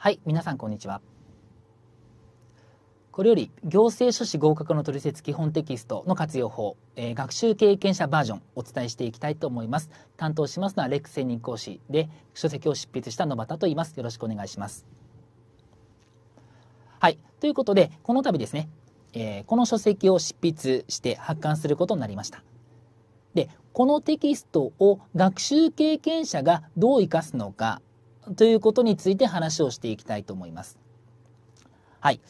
はい、皆さんこんにちは。これより行政書士合格の取説基本テキストの活用法、えー、学習経験者バージョンお伝えしていきたいと思います。担当しますのはレック専任講師で書籍を執筆した野畑と言います。よろしくお願いします。はい、ということでこの度ですね、えー、この書籍を執筆して発刊することになりました。で、このテキストを学習経験者がどう生かすのかということについて話をしていきたいと思います。はい。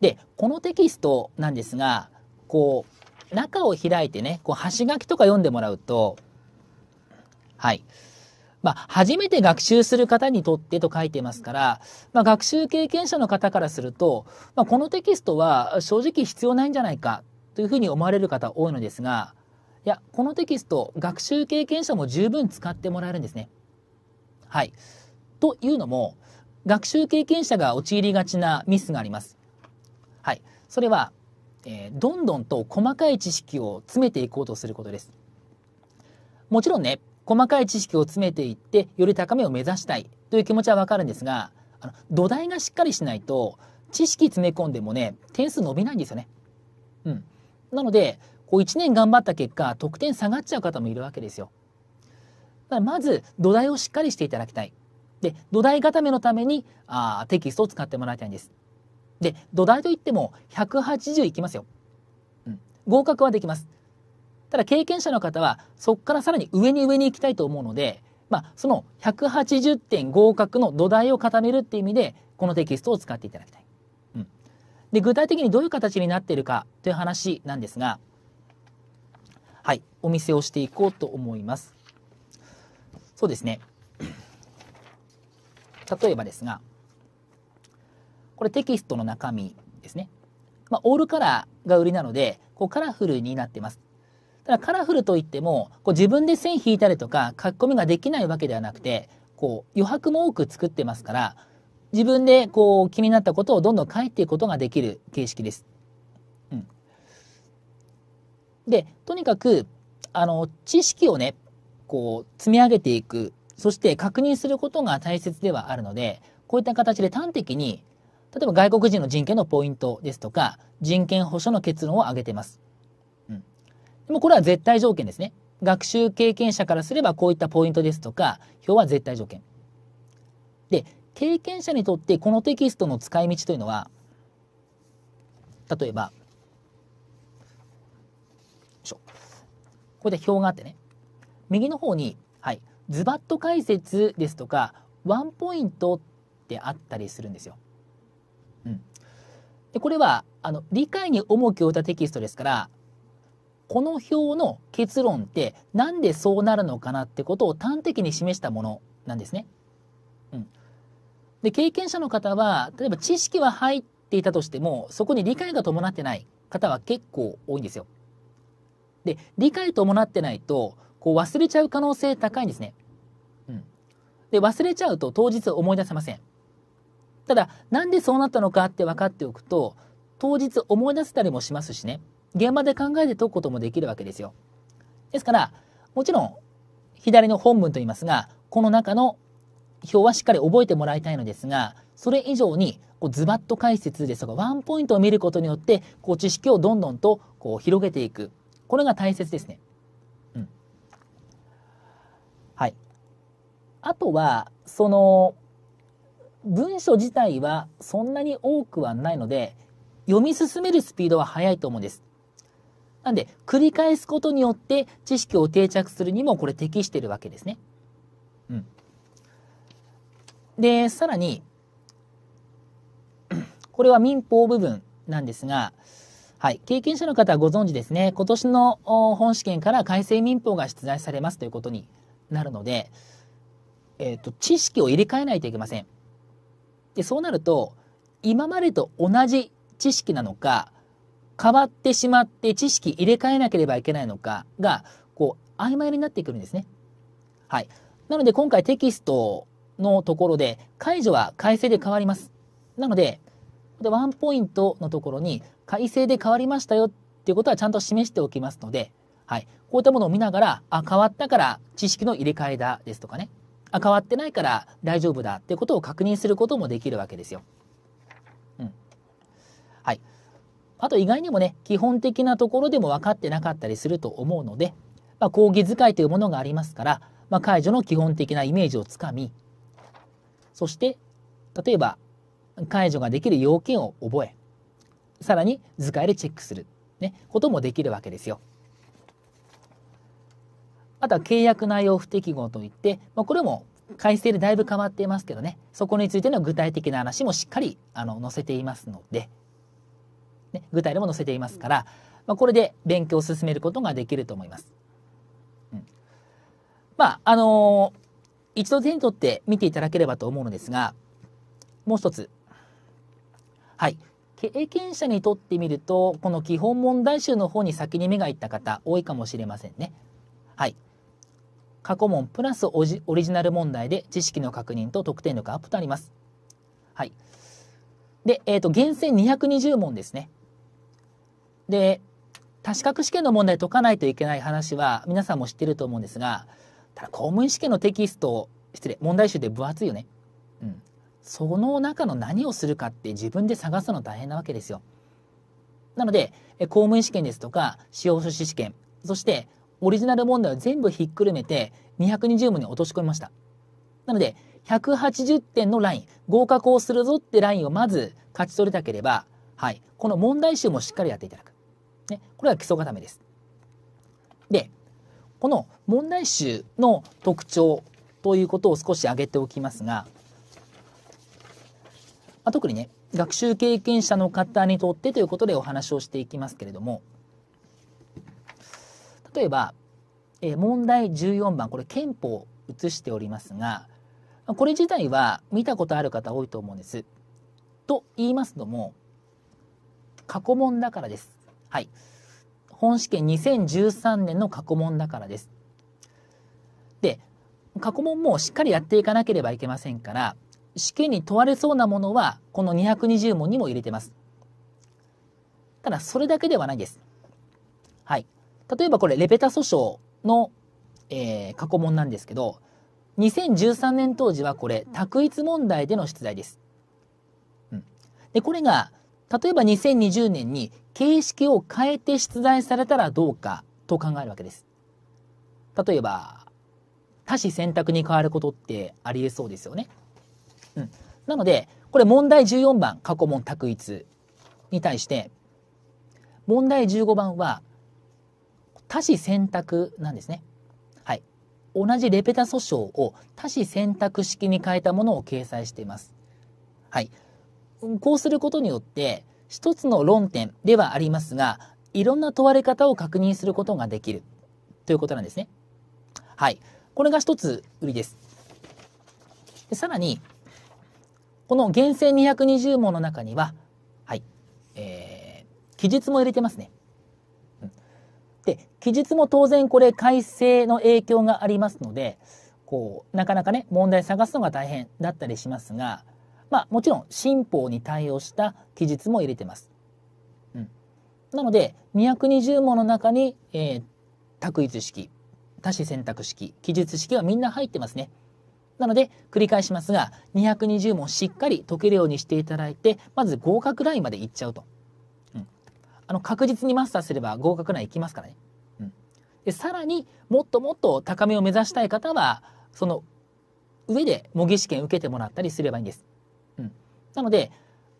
で、このテキストなんですが、こう、中を開いてね、こう端書きとか読んでもらうと、はい。まあ、初めて学習する方にとってと書いてますから、まあ、学習経験者の方からすると、まあ、このテキストは正直必要ないんじゃないかというふうに思われる方多いのですが、いや、このテキスト、学習経験者も十分使ってもらえるんですね。はい。というのも、学習経験者が陥りがちなミスがあります。はい。それは、えー、どんどんと細かい知識を詰めていこうとすることです。もちろんね、細かい知識を詰めていって、より高めを目指したいという気持ちはわかるんですが、あの土台がしっかりしないと、知識詰め込んでもね、点数伸びないんですよね。うん。なので、こう1年頑張った結果、得点下がっちゃう方もいるわけですよ。まず、土台をしっかりしていただきたい。で土台固めのためにあテキストを使ってもらいたいんです。で土台といっても180いきますよ、うん、合格はできますただ経験者の方はそこからさらに上に上に行きたいと思うので、まあ、その180点合格の土台を固めるっていう意味でこのテキストを使っていただきたい、うん、で具体的にどういう形になっているかという話なんですがはいお見せをしていこうと思いますそうですね例えばですがこれテキストの中身ですね、まあ、オールカラーが売りなのでこうカラフルになってますただカラフルといってもこう自分で線引いたりとか書き込みができないわけではなくてこう余白も多く作ってますから自分でこう気になったことをどんどん書いていくことができる形式です。うん、でとにかくあの知識をねこう積み上げていくそして確認することが大切ではあるので、こういった形で端的に、例えば外国人の人権のポイントですとか、人権保障の結論を挙げてます。うん。でもこれは絶対条件ですね。学習経験者からすればこういったポイントですとか、表は絶対条件。で、経験者にとってこのテキストの使い道というのは、例えば、こっで表があってね、右の方に、はい、ズバッと解説ですとかワンポイントってあったりするんですよ。うん、でこれはあの理解に重きを置いたテキストですからこの表の結論って何でそうなるのかなってことを端的に示したものなんですね。うん、で経験者の方は例えば知識は入っていたとしてもそこに理解が伴ってない方は結構多いんですよ。で理解伴ってないとこう忘れちゃう可能性高いんですね。で、忘れちゃうと当日思い出せません。ただ、なんでそうなったのかって分かっておくと、当日思い出せたりもしますしね、現場で考えて解くこともできるわけですよ。ですから、もちろん、左の本文と言いますが、この中の表はしっかり覚えてもらいたいのですが、それ以上にこうズバッと解説ですとか、ワンポイントを見ることによって、こう知識をどんどんとこう広げていく。これが大切ですね。あとは、その、文書自体はそんなに多くはないので、読み進めるスピードは速いと思うんです。なんで、繰り返すことによって知識を定着するにもこれ適してるわけですね。うん。で、さらに、これは民法部分なんですが、はい、経験者の方はご存知ですね、今年の本試験から改正民法が出題されますということになるので、えーと、知識を入れ替えないといけません。でそうなると今までと同じ知識なのか変わってしまって知識入れ替えなければいけないのかがこう曖昧になってくるんですね。はい、なので今回テキストのところで解除は改正で変わります。なのでワンポイントのところに改正で変わりましたよっていうことはちゃんと示しておきますので、はい、こういったものを見ながらあ変わったから知識の入れ替えだですとかねあ変わってないから大丈夫だっていうことを確認することもできるわけですよ。うん、はいあと意外にもね基本的なところでも分かってなかったりすると思うので、まあ、講義使いというものがありますから、まあ、解除の基本的なイメージをつかみそして例えば解除ができる要件を覚えさらに図解でチェックする、ね、こともできるわけですよ。あとは契約内容不適合といって、まあ、これも改正でだいぶ変わっていますけどねそこについての具体的な話もしっかりあの載せていますので、ね、具体でも載せていますから、まあ、これで勉強を進めることができると思います。うん、まああのー、一度手に取って見ていただければと思うのですがもう一つはい経験者にとってみるとこの基本問題集の方に先に目がいった方多いかもしれませんね。はい過去問プラスオリジナル問題で知識の確認と得点力アップとあります。はい。で、えっ、ー、と、厳選220問ですね。で、多資格試験の問題解かないといけない話は皆さんも知ってると思うんですが、ただ公務員試験のテキスト、失礼、問題集で分厚いよね。うん。その中の何をするかって自分で探すの大変なわけですよ。なので、公務員試験ですとか、司法書士試験、そしてオリジナル問題を全部ひっくるめて220問に落とし込みました。なので、180点のライン、合格をするぞってラインをまず勝ち取れたければ、はい、この問題集もしっかりやっていただく。ね、これは基礎固めです。で、この問題集の特徴ということを少し挙げておきますが、まあ、特にね、学習経験者の方にとってということでお話をしていきますけれども、例えば、え問題14番これ憲法を写しておりますがこれ自体は見たことある方多いと思うんです。と言いますのも過去問だからです。はい。本試験2013年の過去問だからです。で、過去問もしっかりやっていかなければいけませんから、試験に問われそうなものは、この220問にも入れてます。ただ、それだけではないです。はい。例えばこれ、レペタ訴訟の、えー、過去問なんですけど、2013年当時はこれ、択一問題での出題です。うん。で、これが、例えば2020年に形式を変えて出題されたらどうかと考えるわけです。例えば、多し選択に変わることってありえそうですよね。うん。なので、これ問題14番、過去問択一に対して、問題15番は、多子選択なんですね。はい。同じレペタ訴訟を多子選択式に変えたものを掲載しています。はい。こうすることによって、一つの論点ではありますが、いろんな問われ方を確認することができるということなんですね。はい。これが一つ売りです。でさらに、この厳選220問の中には、はい、えー、記述も入れてますね。で、期日も当然これ改正の影響がありますので、こう、なかなかね、問題探すのが大変だったりしますが、まあ、もちろん新法に対応した記述も入れてます。うん、なので220問の中に、えー、択一式多子選択式記述式はみんな入ってますね。なので繰り返しますが220問しっかり解けるようにしていただいてまず合格ラインまでいっちゃうと。あの確実にマスターすれば合格内行きますからね。うん、でさらにもっともっと高めを目指したい方はその上で模擬試験受けてもらったりすればいいんです。うん、なので、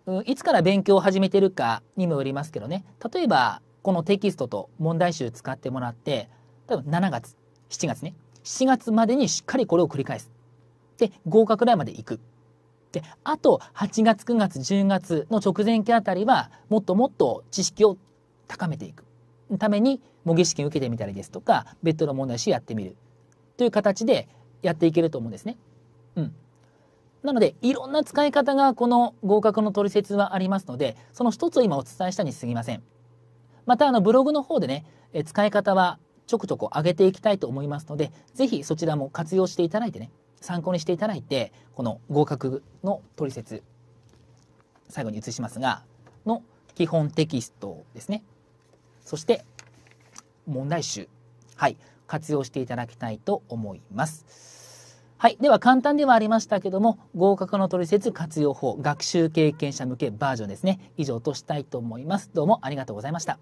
うん、いつから勉強を始めてるかにもよりますけどね例えばこのテキストと問題集使ってもらって多分7月7月ね7月までにしっかりこれを繰り返す。で合格内までいくであと8月9月10月の直前期あたりはもっともっと知識を高めていくために模擬試験受けてみたりですとか別途の問題集やってみるという形でやっていけると思うんですね。うん、なのでいろんな使い方がこの合格の取説はありますのでその一つを今お伝えしたにすぎません。またあのブログの方でね使い方はちょくちょく上げていきたいと思いますので是非そちらも活用していただいてね参考にしていただいてこの合格の取説最後に移しますがの基本テキストですねそして問題集はい活用していただきたいと思います。はい。では、簡単ではありましたけども、合格の取説活用法、学習経験者向けバージョンですね。以上としたいと思います。どうもありがとうございました。